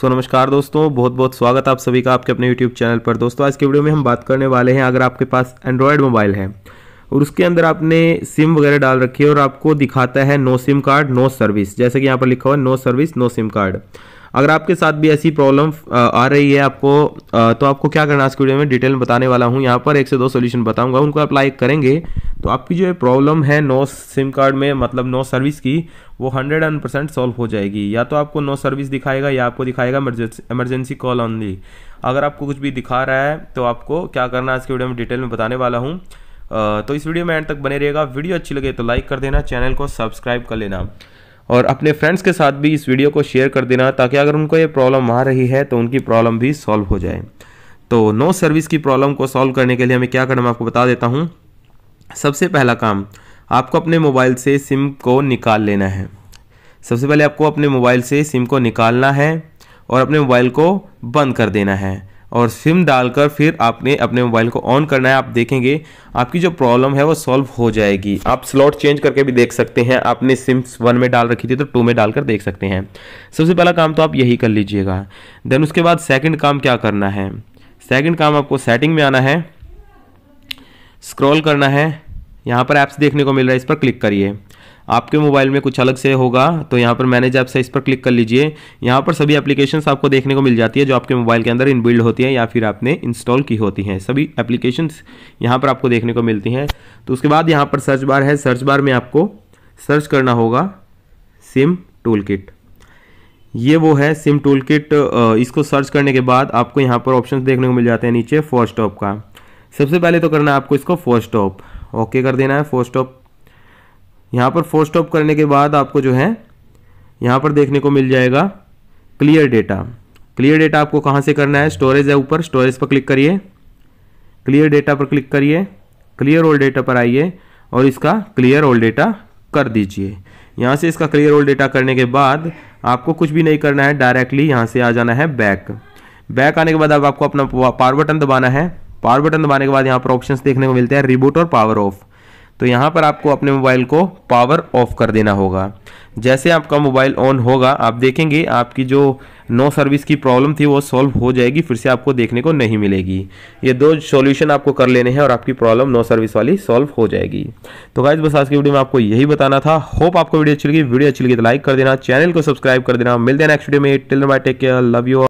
सो so, नमस्कार दोस्तों बहुत बहुत स्वागत आप सभी का आपके अपने यूट्यूब चैनल पर दोस्तों आज के वीडियो में हम बात करने वाले हैं अगर आपके पास एंड्रॉयड मोबाइल है और उसके अंदर आपने सिम वगैरह डाल रखी है और आपको दिखाता है no SIM card no service जैसे कि यहाँ पर लिखा हुआ है no service no SIM card अगर आपके साथ भी ऐसी प्रॉब्लम आ रही है आपको तो आपको क्या करना इस वीडियो में डिटेल बताने वाला हूँ यहाँ पर एक से दो सोल्यूशन बताऊँगा उनको अप्लाई करेंगे तो आपकी जो प्रॉब्लम है नो सिम कार्ड में मतलब नो सर्विस की वो हंड्रेड एंड परसेंट सॉल्व हो जाएगी या तो आपको नो सर्विस दिखाएगा या आपको दिखाएगा इमरजेंसी कॉल ऑनली अगर आपको कुछ भी दिखा रहा है तो आपको क्या करना है आज के वीडियो में डिटेल में बताने वाला हूँ तो इस वीडियो में एंड तक बने रहेगा वीडियो अच्छी लगे तो लाइक कर देना चैनल को सब्सक्राइब कर लेना और अपने फ्रेंड्स के साथ भी इस वीडियो को शेयर कर देना ताकि अगर उनको ये प्रॉब्लम आ रही है तो उनकी प्रॉब्लम भी सॉल्व हो जाए तो नो सर्विस की प्रॉब्लम को सॉल्व करने के लिए हमें क्या करना मैं आपको बता देता हूँ सबसे पहला काम आपको अपने मोबाइल से सिम को निकाल लेना है सबसे पहले आपको अपने मोबाइल से सिम को निकालना है और अपने मोबाइल को बंद कर देना है और सिम डालकर फिर आपने अपने मोबाइल को ऑन करना है आप देखेंगे आपकी जो प्रॉब्लम है वो सॉल्व हो जाएगी आप स्लॉट चेंज करके भी देख सकते हैं आपने सिम वन में डाल रखी थी तो टू में डालकर देख सकते हैं सबसे पहला काम तो आप यही कर लीजिएगा देन उसके बाद सेकंड काम क्या करना है सेकंड काम आपको सेटिंग में आना है स्क्रॉल करना है यहाँ पर ऐप्स देखने को मिल रहा है इस पर क्लिक करिए आपके मोबाइल में कुछ अलग से होगा तो यहाँ पर मैनेज ऐप्स है इस पर क्लिक कर लीजिए यहाँ पर सभी एप्लीकेशंस आपको देखने को मिल जाती है जो आपके मोबाइल के अंदर इनबिल्ड होती है या फिर आपने इंस्टॉल की होती हैं सभी एप्लीकेशंस यहाँ पर आपको देखने को मिलती हैं तो उसके बाद यहाँ पर सर्च बार है सर्च बार में आपको सर्च करना होगा सिम टूल किट ये वो है सिम टूल किट इसको सर्च करने के बाद आपको यहाँ पर ऑप्शन देखने को मिल जाते हैं नीचे फर्स्ट ऑप का सबसे पहले तो करना है आपको इसको फोर स्टॉप ओके कर देना है फोर स्टॉप यहाँ पर फोर स्टॉप करने के बाद आपको जो है यहाँ पर देखने को मिल जाएगा क्लियर डेटा क्लियर डेटा आपको कहाँ से करना है स्टोरेज है ऊपर स्टोरेज पर क्लिक करिए क्लियर डेटा पर क्लिक करिए क्लियर ओल्ड डेटा पर आइए और इसका क्लियर ओल्ड डेटा कर दीजिए यहाँ से इसका क्लियर ओल्ड डेटा करने के बाद आपको कुछ भी नहीं करना है डायरेक्टली यहाँ से आ जाना है बैक बैक आने के बाद अब आपको अपना पावर बटन दबाना है पावर बटन दबाने के बाद यहाँ पर ऑप्शन देखने को मिलते हैं रिबूट और पावर ऑफ तो यहाँ पर आपको अपने मोबाइल को पावर ऑफ कर देना होगा जैसे आपका मोबाइल ऑन होगा आप देखेंगे आपकी जो नो सर्विस की प्रॉब्लम थी वो सॉल्व हो जाएगी फिर से आपको देखने को नहीं मिलेगी ये दो सॉल्यूशन आपको कर लेने हैं और आपकी प्रॉब्लम नो सर्विस वाली सॉल्व हो जाएगी तो गाइज बस आज की वीडियो में आपको यही बताना था होप आपको वीडियो अच्छी लगी वीडियो अच्छी लगी तो लाइक कर देना चैनल को सब्सक्राइब कर देना मिलते हैं नेक्स्ट वीडियो में till my take care love you